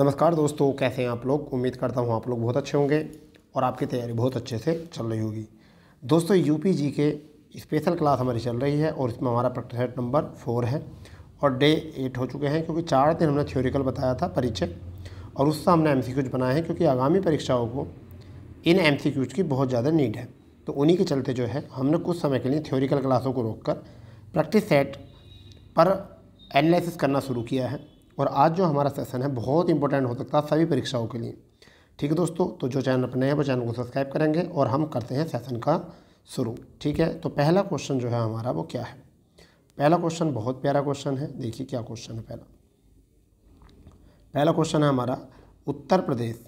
नमस्कार दोस्तों कैसे हैं आप लोग उम्मीद करता हूँ आप लोग बहुत अच्छे होंगे और आपकी तैयारी बहुत अच्छे से चल रही होगी दोस्तों यूपी जी के स्पेशल क्लास हमारी चल रही है और इसमें हमारा प्रैक्टिस सेट नंबर फोर है और डे एट हो चुके हैं क्योंकि चार दिन हमने थ्योरिकल बताया था परिचय और उससे हमने एम सी बनाए हैं क्योंकि आगामी परीक्षाओं को इन एम सी की बहुत ज़्यादा नीड है तो उन्हीं के चलते जो है हमने कुछ समय के लिए थ्योरिकल क्लासों को रोककर प्रैक्टिस सेट पर एनालिसिस करना शुरू किया है और आज जो हमारा सेशन है बहुत इंपॉर्टेंट हो सकता है सभी परीक्षाओं के लिए ठीक है दोस्तों तो जो चैनल अपने हैं वो चैनल को सब्सक्राइब करेंगे और हम करते हैं सेशन का शुरू ठीक है तो पहला क्वेश्चन जो है हमारा वो क्या है पहला क्वेश्चन बहुत प्यारा क्वेश्चन है देखिए क्या क्वेश्चन है पहला पहला क्वेश्चन है हमारा उत्तर प्रदेश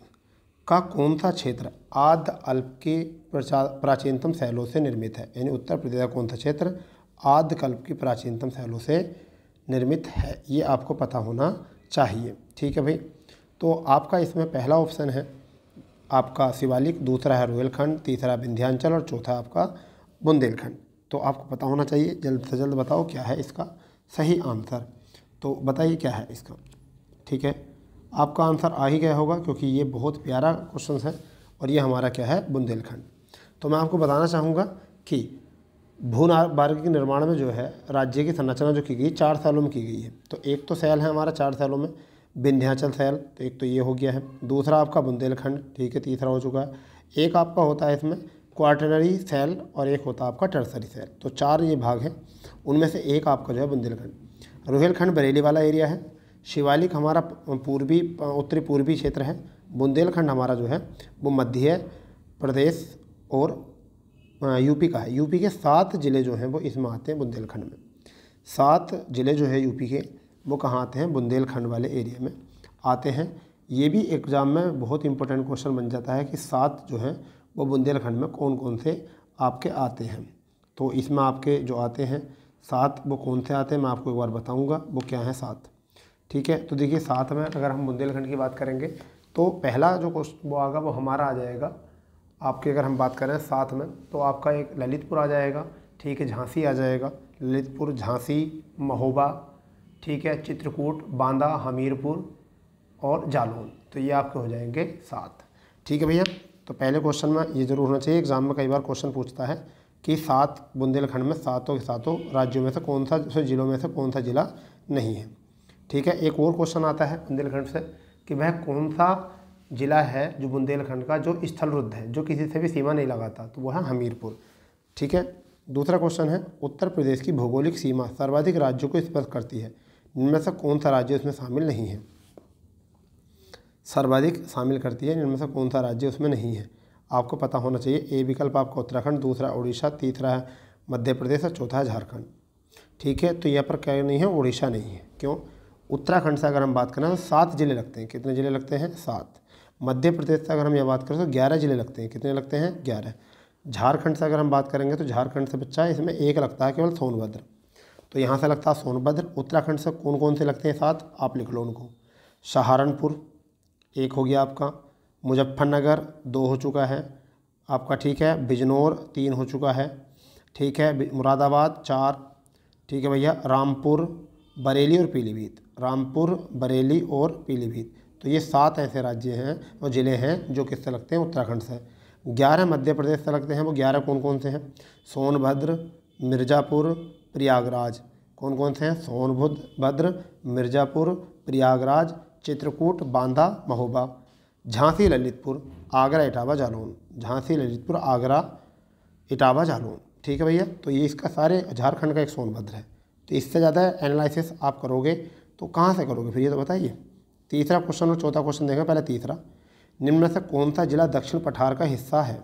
का कौन सा क्षेत्र आद अल्प के प्राचीनतम शैलों से निर्मित है यानी उत्तर प्रदेश का कौन सा क्षेत्र आद्यकल्प कल्प की प्राचीनतम शैलों से निर्मित है ये आपको पता होना चाहिए ठीक है भाई तो आपका इसमें पहला ऑप्शन है आपका शिवालिक दूसरा है रोहेलखंड तीसरा विंध्यांचल और चौथा आपका बुंदेलखंड तो आपको पता होना चाहिए जल्द से जल्द बताओ क्या है इसका सही आंसर तो बताइए क्या है इसका ठीक है आपका आंसर आ ही गया होगा क्योंकि ये बहुत प्यारा क्वेश्चन है और ये हमारा क्या है बुंदेलखंड तो मैं आपको बताना चाहूँगा कि भू मार्ग के निर्माण में जो है राज्य की संरचना जो की गई चार सालों में की गई है तो एक तो सैल है हमारा चार सालों में विंध्याचल सैल तो एक तो ये हो गया है दूसरा आपका बुंदेलखंड ठीक है तीसरा हो चुका है एक आपका होता है इसमें क्वार्टनरी सेल और एक होता है आपका टर्सरी सेल तो चार ये भाग हैं उनमें से एक आपका जो है बुंदेलखंड रोहेलखंड बरेली वाला एरिया है शिवालिक हमारा पूर्वी उत्तरी पूर्वी क्षेत्र है बुंदेलखंड हमारा जो है वो मध्य प्रदेश और हाँ, यूपी का है यूपी के सात ज़िले जो हैं वो इसमें आते हैं बुंदेलखंड में सात ज़िले जो है यूपी के वो कहाँ आते हैं बुंदेलखंड वाले एरिया में आते हैं ये भी एग्ज़ाम में बहुत इंपॉर्टेंट क्वेश्चन बन जाता है कि सात जो हैं वो बुंदेलखंड में कौन कौन से आपके आते हैं तो इसमें आपके जो आते हैं सात वो कौन से आते हैं मैं आपको एक बार बताऊँगा वो क्या है सात ठीक है तो देखिए सात में अगर हम बुंदेलखंड की बात करेंगे तो पहला जो क्वेश्चन वो आगा वो हमारा आ जाएगा आपकी अगर हम बात करें साथ में तो आपका एक ललितपुर आ जाएगा ठीक है झांसी आ जाएगा ललितपुर झांसी महोबा ठीक है चित्रकूट बांदा हमीरपुर और जालौन तो ये आपके हो जाएंगे सात ठीक है भैया तो पहले क्वेश्चन में ये जरूर होना चाहिए एग्जाम में कई बार क्वेश्चन पूछता है कि सात बुंदेलखंड में सातों के सातों राज्यों में से कौन सा ज़िलों में से कौन सा ज़िला नहीं है ठीक है एक और क्वेश्चन आता है बुंदेलखंड से कि वह कौन सा ज़िला है जो बुंदेलखंड का जो स्थल रुद्ध है जो किसी से भी सीमा नहीं लगाता तो वो है हमीरपुर ठीक है दूसरा क्वेश्चन है उत्तर प्रदेश की भौगोलिक सीमा सर्वाधिक राज्यों को स्पर्श करती है इनमें से कौन सा राज्य उसमें शामिल नहीं है सर्वाधिक शामिल करती है इनमें से कौन सा राज्य उसमें नहीं है आपको पता होना चाहिए ए विकल्प आपका उत्तराखंड दूसरा उड़ीसा तीसरा है मध्य प्रदेश और चौथा झारखंड ठीक है तो यहाँ पर क्या नहीं है उड़ीसा नहीं है क्यों उत्तराखंड से अगर हम बात करें तो सात ज़िले लगते हैं कितने ज़िले लगते हैं सात मध्य प्रदेश से अगर हम यह बात करें तो ग्यारह ज़िले लगते हैं कितने लगते हैं ग्यारह झारखंड से अगर हम बात करेंगे तो झारखंड से बच्चा इसमें एक लगता है केवल सोनभद्र तो यहाँ से लगता है सोनभद्र उत्तराखंड से कौन कौन से लगते हैं साथ आप लिख लो उनको सहारनपुर एक हो गया आपका मुजफ्फरनगर दो हो चुका है आपका ठीक है बिजनौर तीन हो चुका है ठीक है मुरादाबाद चार ठीक है भैया रामपुर बरेली और पीलीभीत रामपुर बरेली और पीलीभीत तो ये सात ऐसे राज्य हैं और ज़िले हैं जो किससे लगते हैं उत्तराखंड से ग्यारह मध्य प्रदेश से लगते हैं वो ग्यारह कौन कौन से हैं सोनभद्र मिर्ज़ापुर प्रयागराज कौन कौन से हैं सोनभुद भद्र मिर्ज़ापुर प्रयागराज चित्रकूट बांदा महोबा झांसी ललितपुर आगरा इटावा जालौन झांसी ललितपुर आगरा इटावा जालौन ठीक है भैया तो ये इसका सारे झारखंड का एक सोनभद्र है तो इससे ज़्यादा एनालिसिस आप करोगे तो कहाँ से करोगे फिर ये तो बताइए तीसरा क्वेश्चन और चौथा क्वेश्चन देखें पहले तीसरा निम्न से कौन सा जिला दक्षिण पठार का हिस्सा है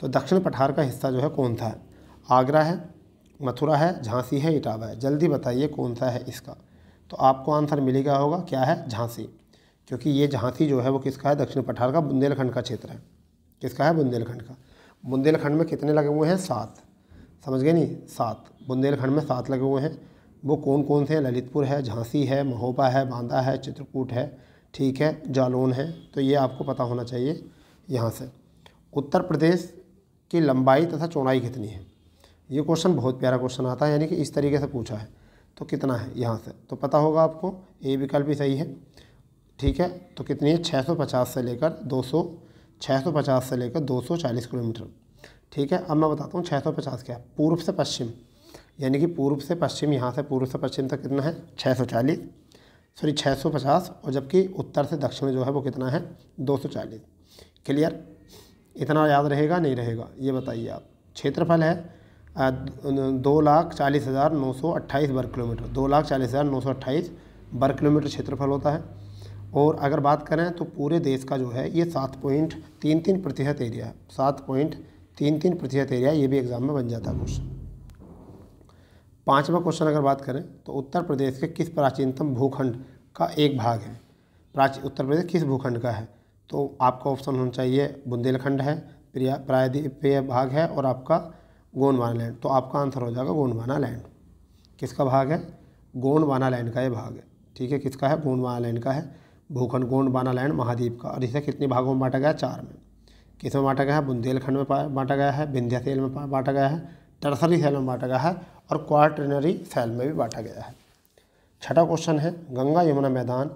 तो दक्षिण पठार का हिस्सा जो है कौन सा है आगरा है मथुरा है झांसी है इटावा है जल्दी बताइए कौन सा है इसका तो आपको आंसर मिलेगा होगा क्या है झांसी क्योंकि ये झांसी जो है वो किसका है दक्षिण पठार का बुंदेलखंड का क्षेत्र है किसका है बुंदेलखंड का बुंदेलखंड में कितने लगे हुए हैं सात समझ गए नहीं सात बुंदेलखंड में सात लगे हुए हैं वो कौन कौन से हैं ललितपुर है झांसी है महोबा है बांदा है चित्रकूट है ठीक है जालौन है तो ये आपको पता होना चाहिए यहाँ से उत्तर प्रदेश की लंबाई तथा चौड़ाई कितनी है ये क्वेश्चन बहुत प्यारा क्वेश्चन आता है यानी कि इस तरीके से पूछा है तो कितना है यहाँ से तो पता होगा आपको ए विकल्प भी सही है ठीक है तो कितनी है 650 से लेकर 200 650 से लेकर 240 किलोमीटर ठीक है अब मैं बताता हूँ 650 क्या है पूर्व से पश्चिम यानी कि पूर्व से पश्चिम यहाँ से पूर्व से पश्चिम तक कितना है छः सौ चालीस सॉरी छः सौ पचास और जबकि उत्तर से दक्षिण जो है वो कितना है दो सौ चालीस क्लियर इतना याद रहेगा नहीं रहेगा ये बताइए आप क्षेत्रफल है दो लाख चालीस हज़ार नौ सौ अट्ठाईस वर्ग किलोमीटर दो लाख चालीस हज़ार नौ सौ अट्ठाईस वर्ग किलोमीटर क्षेत्रफल होता है और अगर बात करें तो पूरे देश का जो है ये सात पॉइंट तीन तीन प्रतिशत एरिया है सात पॉइंट तीन तीन प्रतिशत एरिया ये भी एग्ज़ाम में बन जाता है क्वेश्चन पाँचवा क्वेश्चन अगर बात करें तो उत्तर प्रदेश के किस प्राचीनतम भूखंड का एक भाग है प्राचीन उत्तर प्रदेश किस भूखंड का है तो आपका ऑप्शन होना चाहिए बुंदेलखंड है प्रिया प्रायद्वीपीय भाग है और आपका गोंडवाना लैंड तो आपका आंसर हो जाएगा गोंडवाना लैंड किसका भाग है गोंडवाना लैंड का ये भाग है ठीक है किसका है गोंडवाना लैंड का है भूखंड गोंडवाना लैंड महाद्वीप का और इसे कितने भागों में बांटा गया चार में किस में बांटा गया है बुंदेलखंड में बांटा गया है विंध्याचल में बांटा गया है टर्सरी सेल में बांटा गया है और क्वार्टनरी सेल में भी बांटा गया है छठा क्वेश्चन है गंगा यमुना मैदान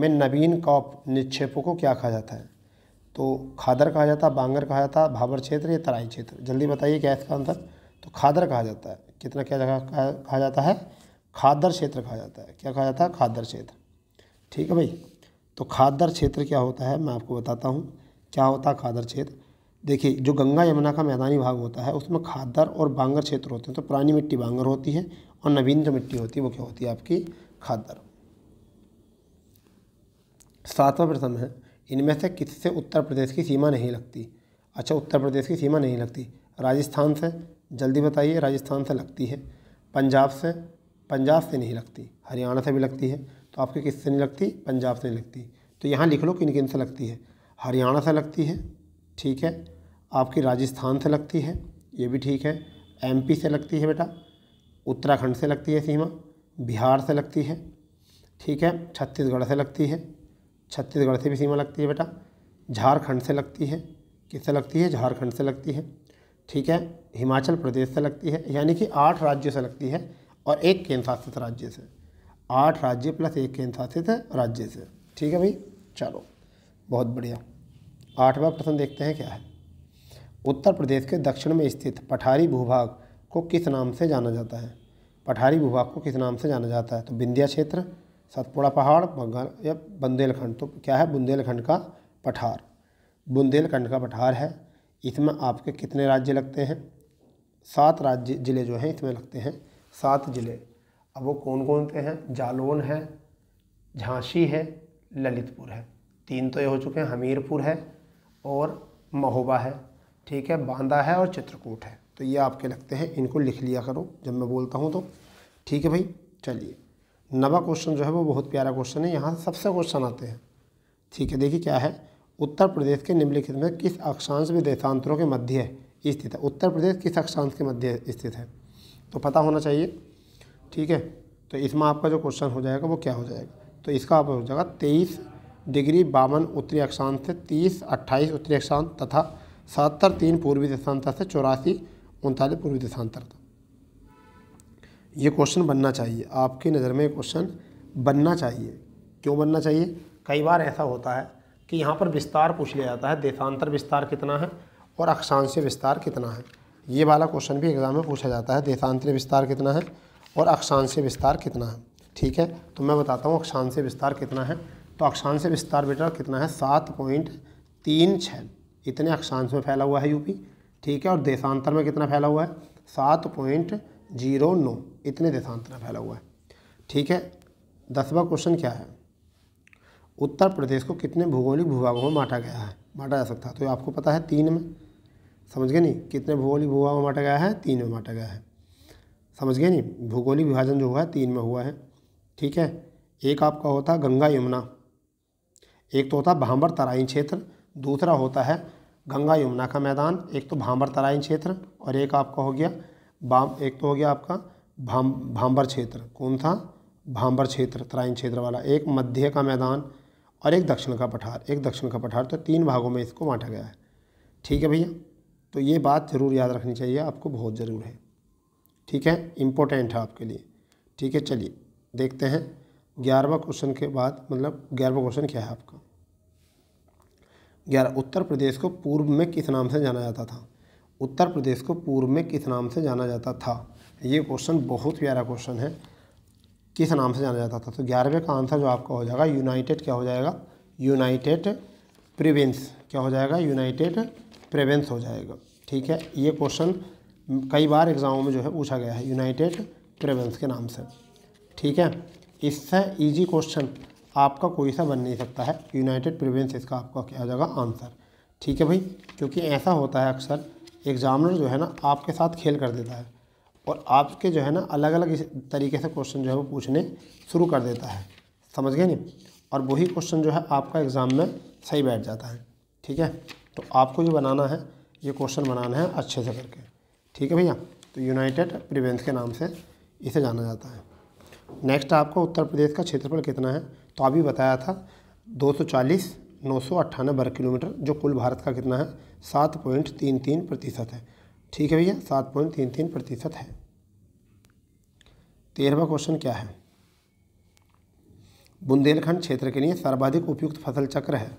में नवीन कॉप निक्षेपों को क्या कहा जाता है तो खादर कहा जाता है बांगर कहा जाता है भाबर क्षेत्र या तराई क्षेत्र जल्दी बताइए क्या इसका आंसर तो खादर कहा जाता है कितना क्या जगह कहा जाता है खादर क्षेत्र कहा जाता है क्या कहा जाता है खादर क्षेत्र ठीक है भाई तो खादर क्षेत्र क्या होता है मैं आपको बताता हूँ क्या होता है खादर क्षेत्र देखिए जो गंगा यमुना का मैदानी भाग होता है उसमें खादर और बांगर क्षेत्र होते हैं तो पुरानी मिट्टी बांगर होती है और नवीन जो मिट्टी होती है वो क्या होती है आपकी खादर सातवां प्रश्न है इनमें से किससे उत्तर प्रदेश की सीमा नहीं लगती अच्छा उत्तर प्रदेश की सीमा नहीं लगती राजस्थान से जल्दी बताइए राजस्थान से लगती है पंजाब से पंजाब से नहीं लगती हरियाणा से भी लगती है तो आपके किस से नहीं लगती पंजाब से नहीं लगती तो यहाँ लिख लो किन किन से लगती है हरियाणा से लगती है ठीक है आपकी राजस्थान से लगती है ये भी ठीक है एमपी से लगती है बेटा उत्तराखंड से लगती है सीमा बिहार से लगती है ठीक है छत्तीसगढ़ से लगती है छत्तीसगढ़ से भी सीमा लगती है बेटा झारखंड से लगती है किससे लगती है झारखंड से लगती है ठीक है हिमाचल प्रदेश से लगती है यानी कि आठ राज्यों से लगती है और एक केंद्र शासित राज्य से आठ राज्य प्लस एक केंद्र शासित राज्य से ठीक है भाई चलो बहुत बढ़िया आठवां प्रश्न देखते हैं क्या है उत्तर प्रदेश के दक्षिण में स्थित पठारी भूभाग को किस नाम से जाना जाता है पठारी भूभाग को किस नाम से जाना जाता है तो बिंदिया क्षेत्र सतपुड़ा पहाड़ बंगाल या बुंदेलखंड तो क्या है बुंदेलखंड का पठार बुंदेलखंड का पठार है इसमें आपके कितने राज्य लगते हैं सात राज्य ज़िले जो हैं इसमें लगते हैं सात ज़िले अब वो कौन कौन से हैं जालौन है झांसी है ललितपुर है तीन तो ये हो चुके हैं हमीरपुर है और महोबा है ठीक है बांदा है और चित्रकूट है तो ये आपके लगते हैं इनको लिख लिया करो जब मैं बोलता हूँ तो ठीक है भाई चलिए नवा क्वेश्चन जो है वो बहुत प्यारा क्वेश्चन है यहाँ से सबसे क्वेश्चन आते हैं ठीक है देखिए क्या है उत्तर प्रदेश के निम्नलिखित में किस अक्षांश में देशांतरों के मध्य स्थित है उत्तर प्रदेश किस अक्षांश के मध्य स्थित है तो पता होना चाहिए ठीक है तो इसमें आपका जो क्वेश्चन हो जाएगा वो क्या हो जाएगा तो इसका आप हो जाएगा तेईस डिग्री बावन उत्तरी अक्षांश से तीस अट्ठाईस उत्तरी अक्षांश तथा सत्तर तीन पूर्वी देशांतर से चौरासी उनतालीस पूर्वी देशांतर तक ये क्वेश्चन बनना चाहिए आपकी नज़र में क्वेश्चन बनना चाहिए क्यों बनना चाहिए कई बार ऐसा होता है कि यहाँ पर विस्तार पूछ लिया जाता है देशांतर विस्तार कितना है और अक्षांशीय विस्तार कितना है ये वाला क्वेश्चन भी एग्ज़ाम में पूछा जाता है देशांतरीय विस्तार कितना है और अक्षांशीय विस्तार कितना है ठीक है तो मैं बताता हूँ अक्षांशीय विस्तार कितना है तो अक्षांशीय विस्तार बेटा कितना है सात पॉइंट तीन छः इतने अक्षांश में फैला हुआ है यूपी ठीक है और देशांतर में कितना फैला हुआ है सात पॉइंट जीरो नौ इतने देशांतर में फैला हुआ है ठीक है दसवा क्वेश्चन क्या है उत्तर प्रदेश को कितने भूगोलिक भूभागों में बांटा गया है बांटा जा सकता है तो आपको पता है तीन में समझ गए नहीं कितने भूगोलिक भूभाग में बांटा गया है तीन में बांटा गया है समझ गए नहीं भूगोलिक विभाजन जो हुआ है तीन में हुआ है ठीक है एक आपका होता गंगा यमुना एक तो होता भांबर तराई क्षेत्र दूसरा होता है गंगा यमुना का मैदान एक तो भांबर तराइन क्षेत्र और एक आपका हो गया बाम एक तो हो गया आपका भाम भांबर क्षेत्र कौन था भांबर क्षेत्र तराइन क्षेत्र वाला एक मध्य का मैदान और एक दक्षिण का पठार एक दक्षिण का पठार तो तीन भागों में इसको बांटा गया है ठीक है भैया तो ये बात ज़रूर याद रखनी चाहिए आपको बहुत ज़रूर है ठीक है इम्पोर्टेंट है आपके लिए ठीक है चलिए देखते हैं ग्यारहवा क्वेश्चन के बाद मतलब ग्यारहवा क्वेश्चन क्या है आपका ग्यारह उत्तर प्रदेश को पूर्व में किस नाम से जाना जाता था उत्तर प्रदेश को पूर्व में किस नाम से जाना जाता था ये क्वेश्चन बहुत प्यारा क्वेश्चन है किस नाम से जाना जाता था तो ग्यारहवें का आंसर जो आपका हो जाएगा यूनाइटेड क्या हो जाएगा यूनाइटेड प्रिवेंस क्या हो जाएगा यूनाइटेड प्रिवेंस हो जाएगा ठीक है ये क्वेश्चन कई बार एग्ज़ामों में जो है पूछा गया है यूनाइटेड प्रिवेंस के नाम से ठीक है इससे ईजी क्वेश्चन आपका कोई सा बन नहीं सकता है यूनाइटेड प्रिवेंस इसका आपका क्या आ जाएगा आंसर ठीक है भाई क्योंकि ऐसा होता है अक्सर एग्जामिनर जो है ना आपके साथ खेल कर देता है और आपके जो है ना अलग अलग तरीके से क्वेश्चन जो है वो पूछने शुरू कर देता है समझ गए नहीं और वही क्वेश्चन जो है आपका एग्ज़ाम में सही बैठ जाता है ठीक है तो आपको जो बनाना है ये क्वेश्चन बनाना है अच्छे से करके ठीक है भैया तो यूनाइटेड प्रिवेंस के नाम से इसे जाना जाता है नेक्स्ट आपका उत्तर प्रदेश का क्षेत्रफल कितना है तो अभी बताया था 240 नौ सौ वर्ग किलोमीटर जो कुल भारत का कितना है सात पॉइंट तीन तीन प्रतिशत है ठीक है भैया सात पॉइंट तीन तीन प्रतिशत है तेरहवा तो क्वेश्चन क्या है बुंदेलखंड क्षेत्र के लिए सर्वाधिक उपयुक्त फसल चक्र है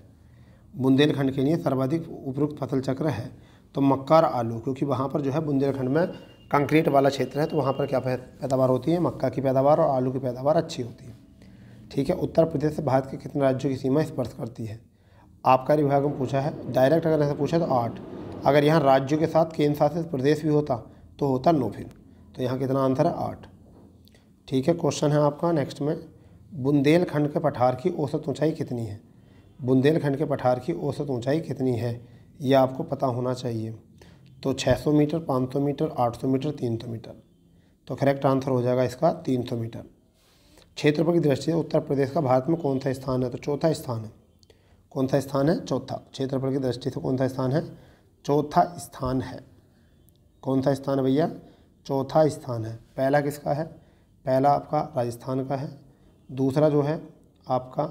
बुंदेलखंड के लिए सर्वाधिक उपयुक्त फसल चक्र है तो मक्का और आलू क्योंकि वहाँ पर जो है बुंदेलखंड में कंक्रीट वाला क्षेत्र है तो वहाँ पर क्या पैदावार होती है मक्का की पैदावार और आलू की पैदावार अच्छी होती है ठीक है उत्तर प्रदेश से भारत के कितने राज्यों की सीमा स्पर्श करती है आपका विभाग में पूछा है डायरेक्ट अगर ऐसा पूछा तो आठ अगर यहाँ राज्यों के साथ केंद्र शासित प्रदेश भी होता तो होता नो फिर तो यहाँ कितना आंसर है आठ ठीक है क्वेश्चन है आपका नेक्स्ट में बुंदेलखंड के पठार की औसत ऊंचाई कितनी है बुंदेलखंड के पठार की औसत ऊंचाई कितनी है ये आपको पता होना चाहिए तो 600 मीटर 500 मीटर 800 मीटर 300 मीटर तो करेक्ट आंसर हो जाएगा इसका 300 मीटर क्षेत्रफल की दृष्टि से उत्तर प्रदेश का भारत में कौन सा स्थान है तो चौथा स्थान है कौन सा स्थान है चौथा क्षेत्रफल की दृष्टि से कौन सा स्थान है चौथा स्थान है कौन सा स्थान है भैया चौथा स्थान है पहला किसका है पहला आपका राजस्थान का है दूसरा जो है आपका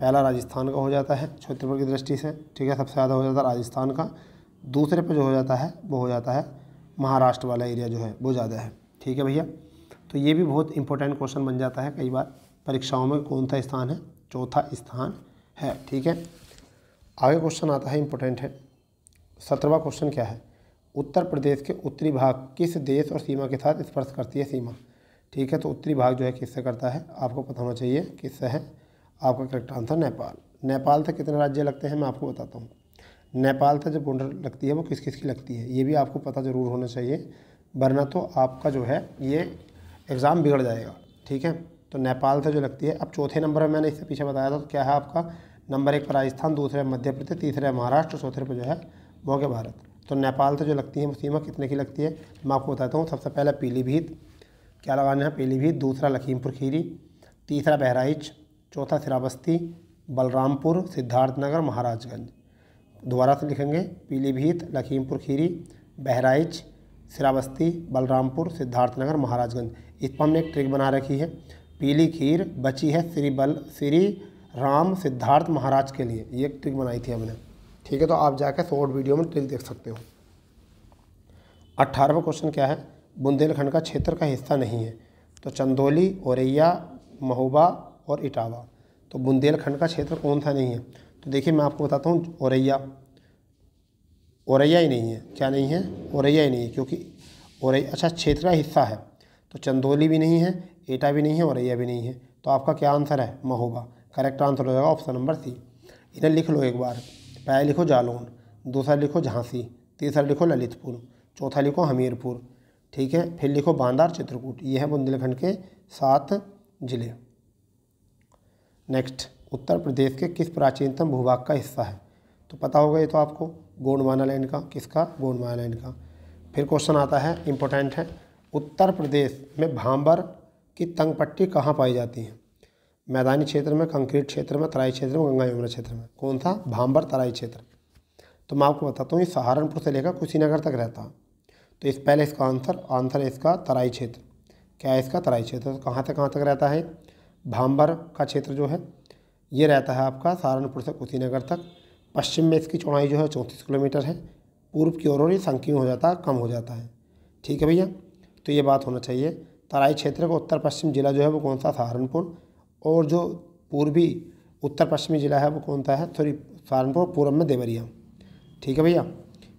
पहला राजस्थान का हो जाता है क्षेत्रफल की दृष्टि से ठीक है सबसे ज़्यादा हो जाता है राजस्थान का दूसरे पर जो हो जाता है वो हो जाता है महाराष्ट्र वाला एरिया जो है वो ज़्यादा है ठीक है भैया तो ये भी बहुत इंपॉर्टेंट क्वेश्चन बन जाता है कई बार परीक्षाओं में कौन सा स्थान है चौथा स्थान है ठीक है आगे क्वेश्चन आता है इम्पोर्टेंट है सत्रहवा क्वेश्चन क्या है उत्तर प्रदेश के उत्तरी भाग किस देश और सीमा के साथ स्पर्श करती है सीमा ठीक है तो उत्तरी भाग जो है किससे करता है आपको पता होना चाहिए किससे है आपका करेक्ट आंसर नेपाल नेपाल से कितने राज्य लगते हैं मैं आपको बताता हूँ नेपाल से जो बॉर्डर लगती है वो किस किस की लगती है ये भी आपको पता ज़रूर होना चाहिए वरना तो आपका जो है ये एग्ज़ाम बिगड़ जाएगा ठीक है तो नेपाल से जो लगती है अब चौथे नंबर पर मैंने इससे पीछे बताया था तो क्या है आपका नंबर एक पर राजस्थान दूसरे मध्य प्रदेश तीसरे महाराष्ट्र चौथे पर जो है के भारत तो नेपाल से जो लगती है मुसीमा कितने की लगती है मैं आपको बताता हूँ सबसे पहले पीलीभीत क्या लगाना है पीलीभीत दूसरा लखीमपुर खीरी तीसरा बहराइच चौथा सिराबस्ती बलरामपुर सिद्धार्थनगर महाराजगंज दोबारा से लिखेंगे पीलीभीत लखीमपुर खीरी बहराइच श्रावस्ती बलरामपुर सिद्धार्थनगर महाराजगंज इस पर हमने एक ट्रिक बना रखी है पीली खीर बची है श्री बल श्री राम सिद्धार्थ महाराज के लिए ये एक ट्रिक बनाई थी हमने ठीक है तो आप जाकर शॉर्ट वीडियो में ट्रिक देख सकते हो अट्ठारहवा क्वेश्चन क्या है बुंदेलखंड का क्षेत्र का हिस्सा नहीं है तो चंदौली औरैया महोबा और इटावा तो बुंदेलखंड का क्षेत्र कौन सा नहीं है तो देखिए मैं आपको बताता हूँ औरैया औरैया ही नहीं है क्या नहीं है औरैया ही नहीं है क्योंकि औरैया अच्छा क्षेत्रा हिस्सा है तो चंदौली भी नहीं है एटा भी नहीं है औरैया भी नहीं है तो आपका क्या आंसर है महोबा करेक्ट आंसर हो जाएगा ऑप्शन नंबर सी इन्हें लिख लो एक बार पहले लिखो जालौन दूसरा लिखो झांसी तीसरा लिखो ललितपुर चौथा लिखो हमीरपुर ठीक है फिर लिखो बांदार चित्रकूट ये है बुंदेलखंड के सात जिले नेक्स्ट उत्तर प्रदेश के किस प्राचीनतम भूभाग का हिस्सा है तो पता होगा ये तो आपको गोंडवाना लैंड का किसका गोंडवाना लैंड का फिर क्वेश्चन आता है इम्पोर्टेंट है उत्तर प्रदेश में भांबर की तंग पट्टी कहाँ पाई जाती है मैदानी क्षेत्र में कंक्रीट क्षेत्र में तराई क्षेत्र में गंगा यमुना क्षेत्र में कौन था भांबर तराई क्षेत्र तो मैं आपको बताता हूँ ये सहारनपुर से लेकर कुशीनगर तक रहता तो इस पहले इसका आंसर आंसर है इसका तराई क्षेत्र क्या है इसका तराई क्षेत्र तो कहाँ से कहाँ तक रहता है भांबर का क्षेत्र जो है ये रहता है आपका सहारनपुर से कुशीनगर तक पश्चिम में इसकी चौड़ाई जो है चौंतीस किलोमीटर है पूर्व की ओर और ये संकीर्ण हो जाता है कम हो जाता है ठीक है भैया तो ये बात होना चाहिए तराई क्षेत्र का उत्तर पश्चिम जिला जो है वो कौन सा सहारनपुर और जो पूर्वी उत्तर पश्चिमी जिला है वो कौन सा है सॉरी सहारनपुर पूर्व में देवरिया ठीक है भैया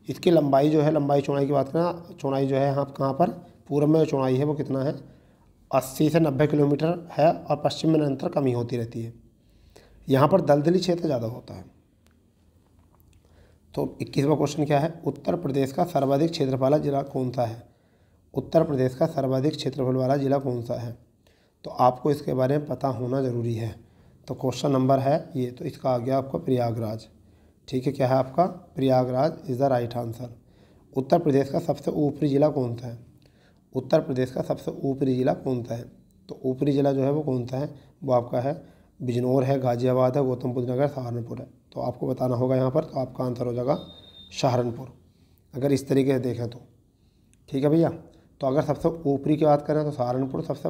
इसकी लंबाई जो है लंबाई चौड़ाई की बात करें चौड़ाई जो है यहाँ कहाँ पर पूर्व में जो चौड़ाई है वो कितना है अस्सी से नब्बे किलोमीटर है और पश्चिम में निरंतर कमी होती रहती है यहाँ पर दलदली क्षेत्र ज़्यादा होता है तो इक्कीसवा क्वेश्चन क्या है उत्तर प्रदेश का सर्वाधिक क्षेत्रफल वाला जिला कौन सा है उत्तर प्रदेश का सर्वाधिक क्षेत्रफल वाला जिला कौन सा है तो आपको इसके बारे में पता होना ज़रूरी है तो क्वेश्चन नंबर है ये तो इसका आ गया आपका प्रयागराज ठीक है क्या है आपका Prayagraj is the right answer Uttar Pradesh का सबसे ऊपरी ज़िला कौन सा है उत्तर प्रदेश का सबसे ऊपरी ज़िला कौन सा है तो ऊपरी ज़िला जो है वो कौन सा है वो आपका है बिजनौर है गाज़ियाबाद है गौतम बुद्ध नगर सहारनपुर है तो आपको बताना होगा यहाँ पर तो आपका आंसर हो जाएगा सहारनपुर अगर इस तरीके से देखें तो ठीक है भैया तो अगर सबसे ऊपरी की बात करें तो सहारनपुर सबसे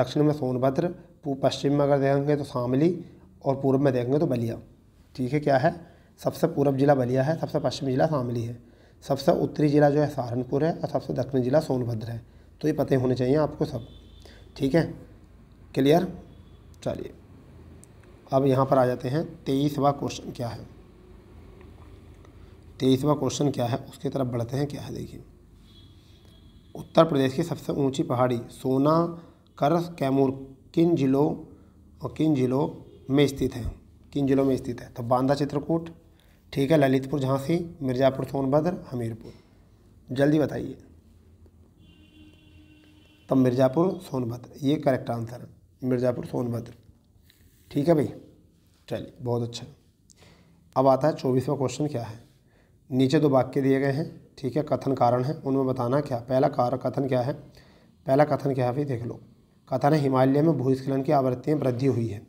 दक्षिण में सोनभद्र पश्चिम में अगर देखेंगे तो शामली और पूर्व में देखेंगे तो बलिया ठीक है क्या है सबसे पूर्व जिला बलिया है सबसे पश्चिमी जिला शामली है सबसे उत्तरी जिला जो है सहारनपुर है और सबसे दक्षिणी जिला सोनभद्र है तो ये पते होने चाहिए आपको सब ठीक है क्लियर चलिए अब यहाँ पर आ जाते हैं तेईसवा क्वेश्चन क्या है तेईसवा क्वेश्चन क्या है उसकी तरफ बढ़ते हैं क्या है देखिए उत्तर प्रदेश की सबसे ऊंची पहाड़ी सोना कर कैमूर किन जिलों और किन जिलों में स्थित है किन जिलों में स्थित है तो बांदा चित्रकूट ठीक है ललितपुर झांसी मिर्ज़ापुर सोनभद्र हमीरपुर जल्दी बताइए तो मिर्ज़ापुर सोनभद्र ये करेक्ट आंसर है मिर्ज़ापुर सोनभद्र ठीक है भाई चलिए बहुत अच्छा अब आता है चौबीसवा क्वेश्चन क्या है नीचे दो वाक्य दिए गए हैं ठीक है कथन कारण है उनमें बताना क्या पहला कार कथन क्या है पहला कथन क्या है भाई देख लो कथन है हिमालय में भूस्खलन की आवृत्तियाँ वृद्धि हुई है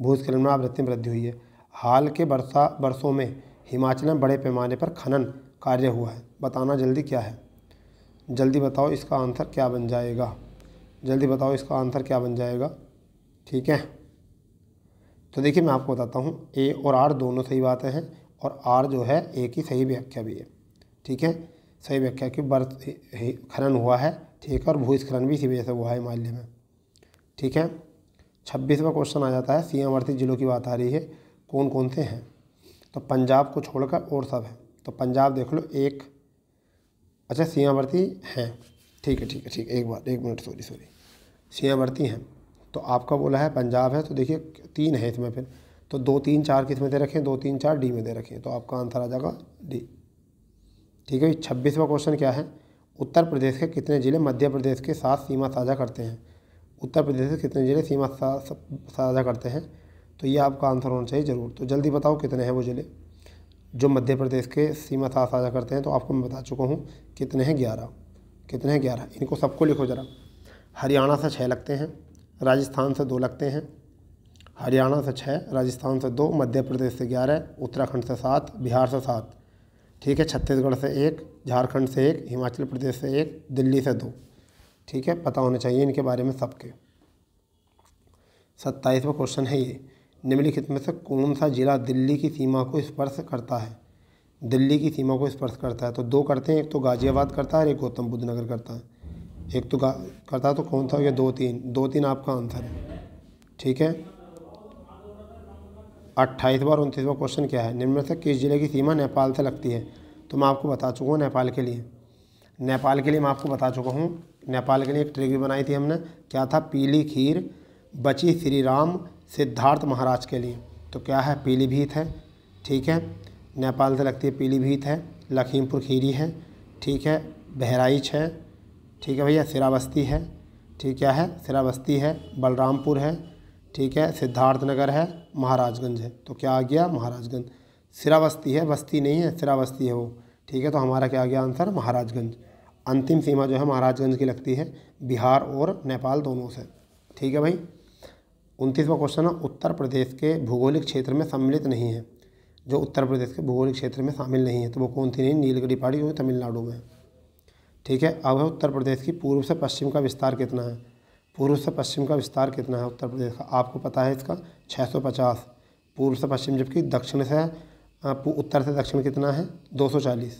भूस्खलन में आवृत्तियाँ वृद्धि हुई है हाल के बरसा वर्षों में हिमाचल में बड़े पैमाने पर खनन कार्य हुआ है बताना जल्दी क्या है जल्दी बताओ इसका आंसर क्या बन जाएगा जल्दी बताओ इसका आंसर क्या बन जाएगा ठीक है तो देखिए मैं आपको बताता हूँ ए और आर दोनों सही बातें हैं और आर जो है ए की सही व्याख्या भी है ठीक है सही व्याख्या की बर्थ खनन हुआ है ठीक है और भूस्खलन भी इसी वजह से हुआ है हिमालय में ठीक है छब्बीसवा क्वेश्चन आ जाता है सीमावर्ती जिलों की बात आ रही है कौन कौन से हैं तो पंजाब को छोड़कर और सब है तो पंजाब देख लो एक अच्छा सीमावर्ती हैं ठीक है ठीक है ठीक है एक बार एक मिनट सॉरी सॉरी सीमावर्ती हैं तो आपका बोला है पंजाब है तो देखिए तीन है इसमें फिर तो दो तीन चार किस में दे रखें दो तीन चार डी में दे रखें तो आपका आंसर आ जाएगा डी ठीक है छब्बीसवा क्वेश्चन क्या है उत्तर प्रदेश के कितने ज़िले मध्य प्रदेश के साथ सीमा साझा करते हैं उत्तर प्रदेश के कितने ज़िले सीमा साझा करते हैं तो ये आपका आंसर होना चाहिए ज़रूर तो जल्दी बताओ कितने हैं वो ज़िले जो मध्य प्रदेश के सीमा साथ साझा करते हैं तो आपको मैं बता चुका हूँ कितने हैं ग्यारह कितने हैं ग्यारह इनको सबको लिखो ज़रा हरियाणा से छः लगते हैं राजस्थान से दो लगते हैं हरियाणा से छः राजस्थान से दो मध्य प्रदेश से ग्यारह उत्तराखंड से सात बिहार से सात ठीक है छत्तीसगढ़ से एक झारखंड से एक हिमाचल प्रदेश से एक दिल्ली से दो ठीक है पता होना चाहिए इनके बारे में सबके सत्ताईसवा क्वेश्चन है ये निम्नलिखित में से कौन सा जिला दिल्ली की सीमा को स्पर्श करता है दिल्ली की सीमा को स्पर्श करता है तो दो करते हैं एक तो गाज़ियाबाद करता है और एक गौतम बुद्ध नगर करता है एक तो करता तो कौन था या दो तीन दो तीन आपका आंसर है ठीक है अट्ठाईस बार उनतीसवा क्वेश्चन क्या है निम्न से किस जिले की सीमा नेपाल से लगती है तो मैं आपको बता चुका हूँ नेपाल के लिए नेपाल के लिए मैं आपको बता चुका हूँ नेपाल के लिए एक ट्रिक भी बनाई थी हमने क्या था पीली खीर बची श्री राम सिद्धार्थ महाराज के लिए तो क्या है पीलीभीत है ठीक है नेपाल से लगती है पीलीभीत है लखीमपुर खीरी है ठीक है बहराइच है ठीक है भैया सिरावस्ती है ठीक क्या है सिरावस्ती है बलरामपुर है ठीक है सिद्धार्थ नगर है महाराजगंज है तो क्या आ गया महाराजगंज सिरावस्ती है बस्ती नहीं है सिरावस्ती है वो ठीक है तो हमारा क्या आ गया आंसर महाराजगंज अंतिम सीमा जो है महाराजगंज की लगती है बिहार और नेपाल दोनों से ठीक है भाई उनतीसवा क्वेश्चन है उत्तर प्रदेश के भूगोलिक क्षेत्र में सम्मिलित नहीं है जो उत्तर प्रदेश के भूगोलिक क्षेत्र में शामिल नहीं है तो वो कौन सी नहीं नीलगढ़ी पहाड़ी हुई तमिलनाडु में ठीक है अब है उत्तर प्रदेश की पूर्व से पश्चिम का विस्तार कितना है पूर्व से पश्चिम का विस्तार कितना है उत्तर प्रदेश का आपको पता है इसका 650 पूर्व से पश्चिम जबकि दक्षिण से उत्तर से दक्षिण कितना है 240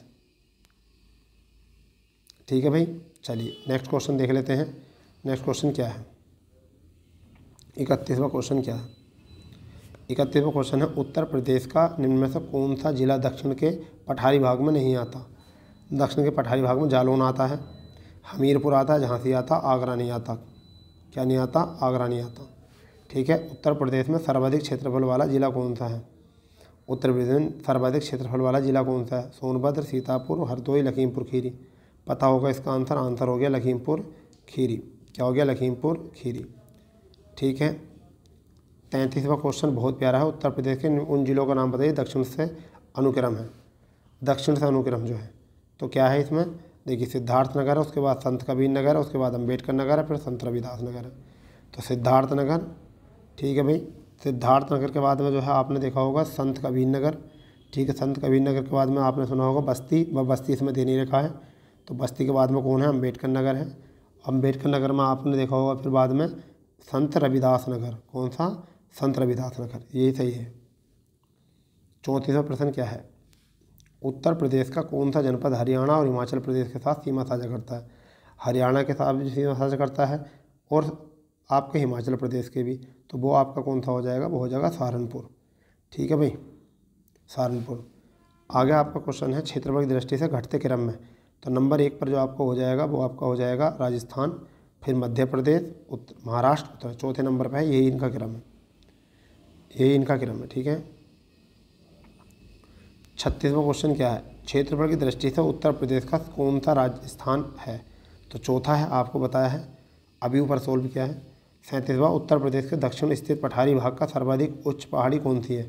ठीक है भाई चलिए नेक्स्ट क्वेश्चन देख लेते हैं नेक्स्ट क्वेश्चन क्या है इकतीसवा क्वेश्चन क्या है इकतीसवा क्वेश्चन है उत्तर प्रदेश का निम्न में से कौन सा जिला दक्षिण के पठारी भाग में नहीं आता दक्षिण के पठारी भाग में जालौन आता है हमीरपुर आता है झांसी आता आगरा नहीं आता क्या नहीं आता आगरा नहीं आता ठीक है उत्तर प्रदेश में सर्वाधिक क्षेत्रफल वाला जिला कौन सा है उत्तर प्रदेश में सर्वाधिक क्षेत्रफल वाला जिला कौन सा है सोनभद्र सीतापुर हरदोई लखीमपुर खीरी पता होगा इसका आंसर आंसर हो गया लखीमपुर खीरी क्या हो गया लखीमपुर खीरी ठीक है तैंतीसवा क्वेश्चन बहुत प्यारा है उत्तर प्रदेश के उन जिलों का नाम बताइए दक्षिण से अनुक्रम है दक्षिण से अनुक्रम जो है तो क्या है इसमें देखिए सिद्धार्थ नगर है उसके बाद संत कबीर नगर है उसके बाद अम्बेडकर नगर है फिर संत रविदास नगर है तो सिद्धार्थ नगर ठीक है भाई सिद्धार्थ नगर के बाद में जो है आपने देखा होगा संत कबीर नगर ठीक है संत कबीर नगर के बाद में आपने सुना होगा बस्ती व बस्ती इसमें दे नहीं रखा है तो बस्ती के बाद में कौन है अम्बेडकर नगर है अम्बेडकर नगर में आपने देखा होगा फिर बाद में संत रविदास नगर कौन सा संत रविदास नगर यही सही है चौंतीसवा प्रश्न क्या है उत्तर प्रदेश का कौन सा जनपद हरियाणा और हिमाचल प्रदेश के साथ सीमा साझा करता है हरियाणा के साथ भी सीमा साझा करता है और आपके हिमाचल प्रदेश के भी तो वो आपका कौन सा हो जाएगा वो हो जाएगा सहारनपुर ठीक है भाई सहारनपुर आगे आपका क्वेश्चन है क्षेत्रफल की दृष्टि से घटते क्रम में तो नंबर एक पर जो आपको हो जाएगा वो आपका हो जाएगा राजस्थान फिर मध्य प्रदेश उत्तर महाराष्ट्र उत्तर चौथे नंबर पर है यही इनका क्रम है यही इनका क्रम है ठीक है छत्तीसवां क्वेश्चन क्या है क्षेत्रफल की दृष्टि से उत्तर प्रदेश का कौन सा राजस्थान है तो चौथा है आपको बताया है अभी ऊपर सोल्व किया है सैंतीसवां उत्तर प्रदेश के दक्षिण स्थित पठारी भाग का सर्वाधिक उच्च पहाड़ी कौन सी है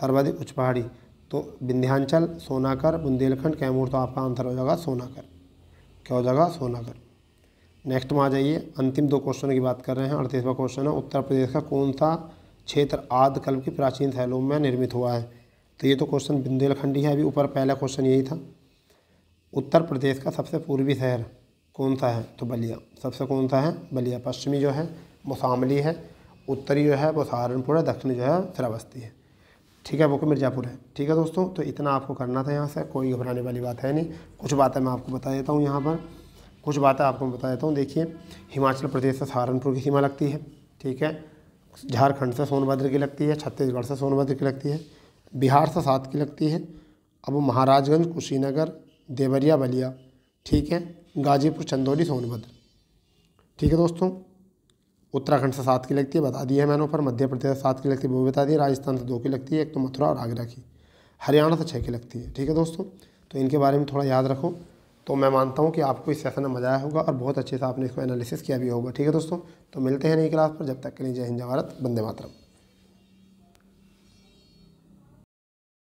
सर्वाधिक उच्च पहाड़ी तो विंध्यांचल सोनाकर बुंदेलखंड कैमूर तो आपका आंसर हो जाएगा सोनाकर क्या हो जाएगा सोनाकर नेक्स्ट में आ जाइए अंतिम दो क्वेश्चन की बात कर रहे हैं अड़तीसवां क्वेश्चन है उत्तर प्रदेश का कौन सा क्षेत्र आदकल्प की प्राचीन शैलों में निर्मित हुआ है तो ये तो क्वेश्चन बिंदेलखंडी है अभी ऊपर पहला क्वेश्चन यही था उत्तर प्रदेश का सबसे पूर्वी शहर कौन सा है तो बलिया सबसे कौन सा है बलिया पश्चिमी जो है वो शामली है उत्तरी जो है वो सहारनपुर है दक्षिणी जो है श्रावस्ती है ठीक है वो तो मिर्ज़ापुर है ठीक है दोस्तों तो इतना आपको करना था यहाँ से कोई घबराने वाली बात है नहीं कुछ बातें मैं आपको बता देता हूँ यहाँ पर कुछ बातें आपको बता देता हूँ देखिए हिमाचल प्रदेश से सहारनपुर की सीमा लगती है ठीक है झारखंड से सोनभद्र की लगती है छत्तीसगढ़ से सोनभद्र की लगती है बिहार से तो सात की लगती है अब महाराजगंज कुशीनगर देवरिया बलिया ठीक है गाजीपुर चंदौली सोनभद्र ठीक है दोस्तों उत्तराखंड से सात की लगती है बता दी है मैंने ऊपर मध्य प्रदेश से सात की लगती है वो भी बता दी राजस्थान से दो की लगती है एक तो मथुरा और आगरा की हरियाणा से छः की लगती है ठीक है दोस्तों तो इनके बारे में थोड़ा याद रखो तो मैं मानता हूँ कि आपको इस सेशन में मजा आया होगा और बहुत अच्छे से आपने इसको एनालिसिस किया भी होगा ठीक है दोस्तों तो मिलते हैं नई क्लास पर जब तक के लिए जय हिंद जवारत बंदे मातरम